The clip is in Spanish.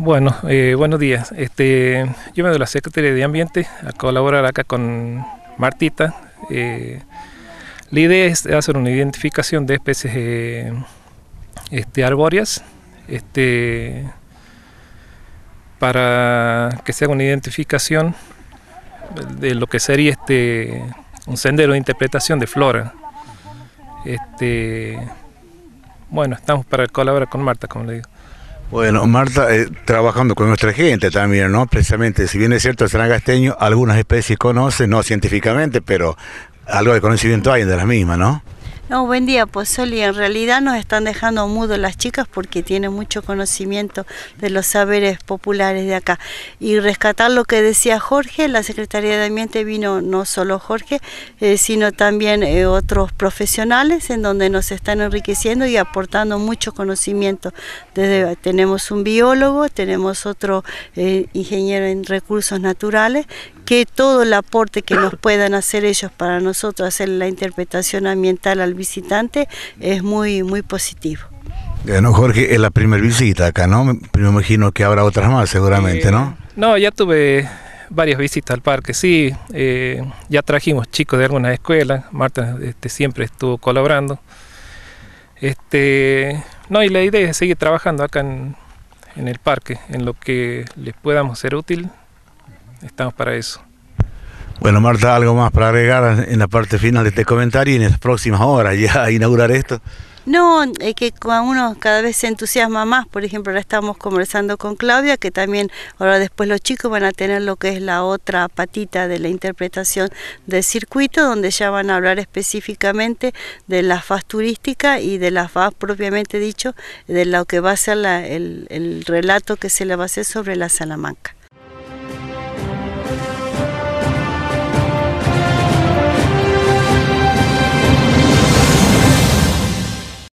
Bueno, eh, buenos días. Este, yo me doy la Secretaría de Ambiente a colaborar acá con Martita. Eh, la idea es hacer una identificación de especies eh, este, arbóreas este, para que se haga una identificación de lo que sería este, un sendero de interpretación de flora. Este, bueno, estamos para colaborar con Marta, como le digo. Bueno, Marta, eh, trabajando con nuestra gente también, ¿no? Precisamente, si bien es cierto el algunas especies conoce, no científicamente, pero algo de conocimiento hay de las mismas, ¿no? No, buen día, pues, y En realidad nos están dejando mudos las chicas porque tienen mucho conocimiento de los saberes populares de acá. Y rescatar lo que decía Jorge, la Secretaría de Ambiente vino no solo Jorge, eh, sino también eh, otros profesionales en donde nos están enriqueciendo y aportando mucho conocimiento. Desde, tenemos un biólogo, tenemos otro eh, ingeniero en recursos naturales que todo el aporte que nos puedan hacer ellos para nosotros hacer la interpretación ambiental al visitante es muy, muy positivo. Bueno, Jorge, es la primera visita acá, ¿no? Me imagino que habrá otras más seguramente, eh, ¿no? no, ya tuve varias visitas al parque, sí. Eh, ya trajimos chicos de algunas escuelas, Marta este, siempre estuvo colaborando. Este, no, y la idea es seguir trabajando acá en, en el parque, en lo que les podamos ser útil estamos para eso. Bueno, Marta, algo más para agregar en la parte final de este comentario y en las próximas horas ya inaugurar esto. No, es que uno cada vez se entusiasma más. Por ejemplo, ahora estamos conversando con Claudia, que también ahora después los chicos van a tener lo que es la otra patita de la interpretación del circuito, donde ya van a hablar específicamente de la faz turística y de la faz propiamente dicho, de lo que va a ser el relato que se le va a hacer sobre la Salamanca.